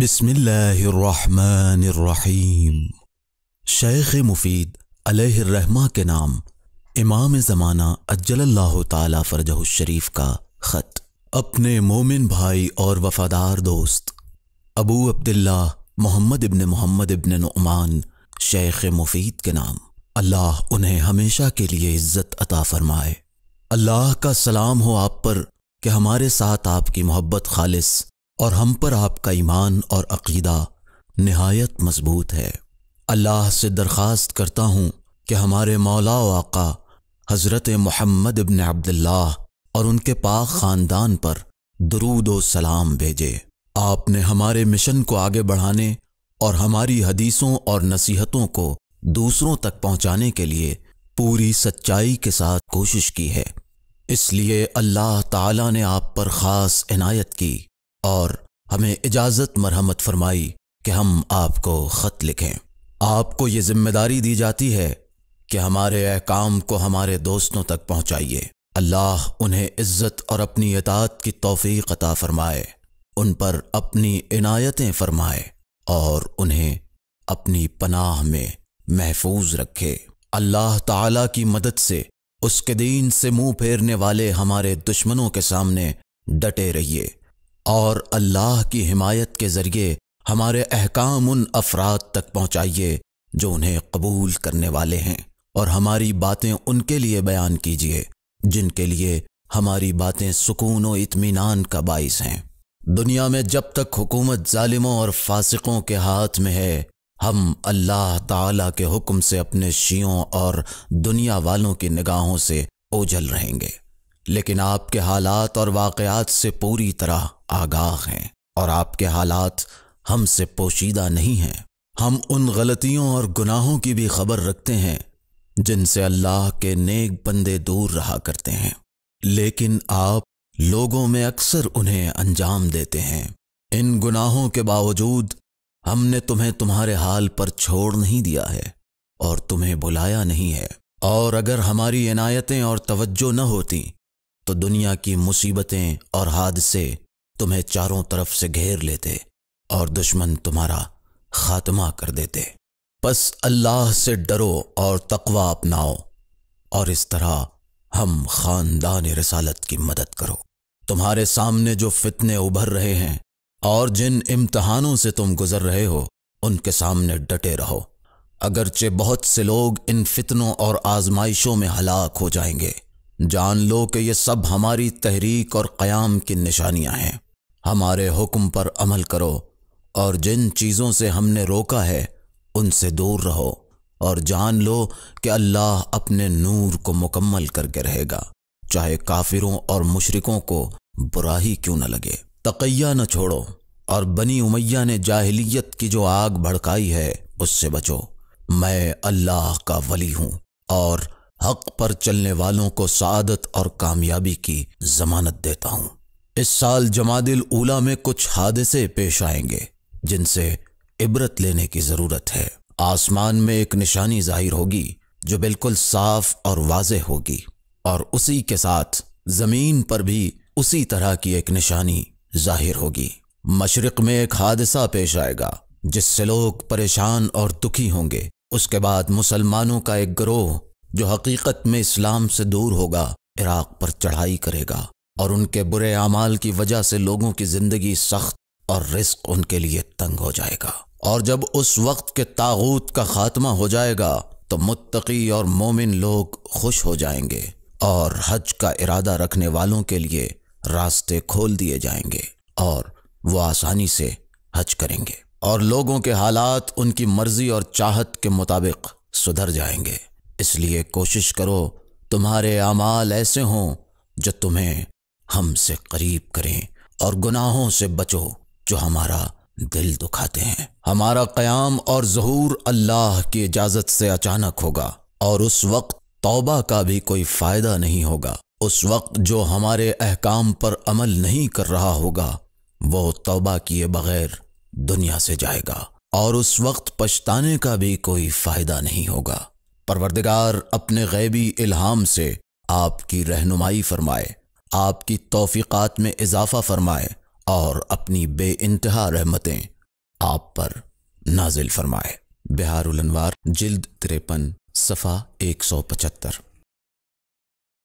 बिसमीम शेख मुफीद अलहरमा के नाम इमाम ज़माना अज्जल्ला तरजहशरीफ का ख़त अपने मोमिन भाई और वफ़ादार दोस्त अबू अब्दुल्ला मोहम्मद इबन मोहम्मद इब्न नुमान शेख मुफीद के नाम अल्लाह उन्हें हमेशा के लिए इज़्ज़त अता फ़रमाए अल्लाह का सलाम हो आप पर कि हमारे साथ आपकी मोहब्बत खालिस और हम पर आपका ईमान और अकीदा नहायत मजबूत है अल्लाह से दरख्वास्त करता हूँ कि हमारे मौला आका हज़रत मोहम्मद इबन अब्दुल्ला और उनके पाक ख़ानदान पर दरूद सलाम भेजे आपने हमारे मिशन को आगे बढ़ाने और हमारी हदीसों और नसीहतों को दूसरों तक पहुँचाने के लिए पूरी सच्चाई के साथ कोशिश की है इसलिए अल्लाह ताला ने आप पर ख़ास इनायत की और हमें इजाज़त मरहमत फरमाई कि हम आपको ख़त लिखें आपको ये जिम्मेदारी दी जाती है कि हमारे अहकाम को हमारे दोस्तों तक पहुंचाइए अल्लाह उन्हें इज़्ज़त और अपनी इतात की तोफ़ी कता फरमाए उन पर अपनी इनायतें फरमाए और उन्हें अपनी पनाह में महफूज रखे अल्लाह ताला की मदद से उसके दीन से मुंह फेरने वाले हमारे दुश्मनों के सामने डटे रहिए और अल्लाह की हिमायत के ज़रिए हमारे अहकाम उन अफराद तक पहुँचाइए जो उन्हें कबूल करने वाले हैं और हमारी बातें उनके लिए बयान कीजिए जिनके लिए हमारी बातें सुकून व इतमान का बायस हैं दुनिया में जब तक हुकूमत ालिमों और फासिकों के हाथ में है हम अल्लाह ताला के हुक्म से अपने शियों और दुनिया वालों की निगाहों से ओझल रहेंगे लेकिन आपके हालात और वाकयात से पूरी तरह आगाह हैं और आपके हालात हमसे पोशीदा नहीं हैं हम उन गलतियों और गुनाहों की भी खबर रखते हैं जिनसे अल्लाह के नेक बंदे दूर रहा करते हैं लेकिन आप लोगों में अक्सर उन्हें अंजाम देते हैं इन गुनाहों के बावजूद हमने तुम्हें तुम्हारे हाल पर छोड़ नहीं दिया है और तुम्हें बुलाया नहीं है और अगर हमारी इनायतें और तवज्जो न होती तो दुनिया की मुसीबतें और हादसे तुम्हें चारों तरफ से घेर लेते और दुश्मन तुम्हारा खात्मा कर देते बस अल्लाह से डरो और तकवा अपनाओ और इस तरह हम खानदान रसालत की मदद करो तुम्हारे सामने जो फितने उभर रहे हैं और जिन इम्तहानों से तुम गुजर रहे हो उनके सामने डटे रहो अगरचे बहुत से लोग इन फितनों और आजमाइशों में हलाक हो जाएंगे जान लो कि ये सब हमारी तहरीक और क़याम की निशानियां हैं हमारे हुक्म पर अमल करो और जिन चीज़ों से हमने रोका है उनसे दूर रहो और जान लो कि अल्लाह अपने नूर को मुकम्मल करके रहेगा चाहे काफिरों और मुशरकों को बुरा ही क्यों न लगे तकैया न छोड़ो और बनी उमैया ने जाहिलियत की जो आग भड़काई है उससे बचो मैं अल्लाह का वली हूँ और हक पर चलने वालों को सादत और कामयाबी की जमानत देता हूँ इस साल जमादिल उला में कुछ हादसे पेश आएंगे जिनसे इबरत लेने की ज़रूरत है आसमान में एक निशानी जाहिर होगी जो बिल्कुल साफ और वाज होगी और उसी के साथ ज़मीन पर भी उसी तरह की एक निशानी जाहिर होगी मशरक़ में एक हादसा पेश आएगा जिससे लोग परेशान और दुखी होंगे उसके बाद मुसलमानों का एक ग्रोह जो हकीकत में इस्लाम से दूर होगा इराक पर चढ़ाई करेगा और उनके बुरे अमाल की वजह से लोगों की जिंदगी सख्त और रिस्क उनके लिए तंग हो जाएगा और जब उस वक्त के तागूत का खात्मा हो जाएगा तो मुत्तकी और मोमिन लोग खुश हो जाएंगे और हज का इरादा रखने वालों के लिए रास्ते खोल दिए जाएंगे और वो आसानी से हज करेंगे और लोगों के हालात उनकी मर्जी और चाहत के मुताबिक सुधर जाएंगे इसलिए कोशिश करो तुम्हारे अमाल ऐसे हों जो तुम्हें हमसे करीब करें और गुनाहों से बचो जो हमारा दिल दुखाते हैं हमारा क्याम और जहूर अल्लाह की इजाज़त से अचानक होगा और उस वक्त तौबा का भी कोई फ़ायदा नहीं होगा उस वक्त जो हमारे अहकाम पर अमल नहीं कर रहा होगा वो तौबा किए बगैर दुनिया से जाएगा और उस वक्त पछताने का भी कोई फ़ायदा नहीं होगा परवरदिगार अपने गैबी इल्हाम से आपकी रहनुमाई फरमाए आपकी तोफ़ीक़ात में इजाफ़ा फरमाए और अपनी बे इंतहा रहमतें आप पर नाजिल फरमाए बिहार उलनवार जिल्द तिरपन सफ़ा एक सौ पचहत्तर